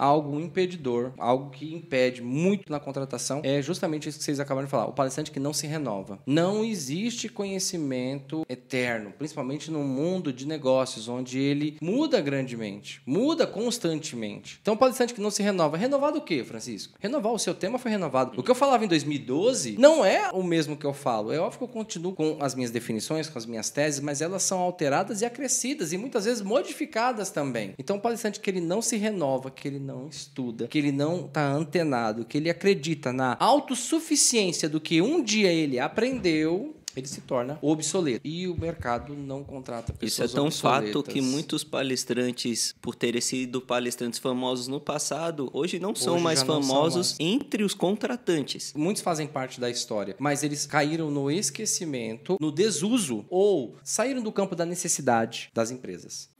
algo impedidor, algo que impede muito na contratação, é justamente isso que vocês acabaram de falar, o palestrante que não se renova. Não existe conhecimento eterno, principalmente no mundo de negócios, onde ele muda grandemente, muda constantemente. Então, o palestrante que não se renova, renovado o quê, Francisco? Renovar, o seu tema foi renovado. O que eu falava em 2012 não é o mesmo que eu falo. É óbvio que eu continuo com as minhas definições, com as minhas teses, mas elas são alteradas e acrescidas e muitas vezes modificadas também. Então, o palestrante que ele não se renova, que ele não não estuda, que ele não está antenado, que ele acredita na autossuficiência do que um dia ele aprendeu, ele se torna obsoleto. E o mercado não contrata pessoas Isso é tão obsoletas. fato que muitos palestrantes, por terem sido palestrantes famosos no passado, hoje não são mais famosos são mais. entre os contratantes. Muitos fazem parte da história, mas eles caíram no esquecimento, no desuso ou saíram do campo da necessidade das empresas.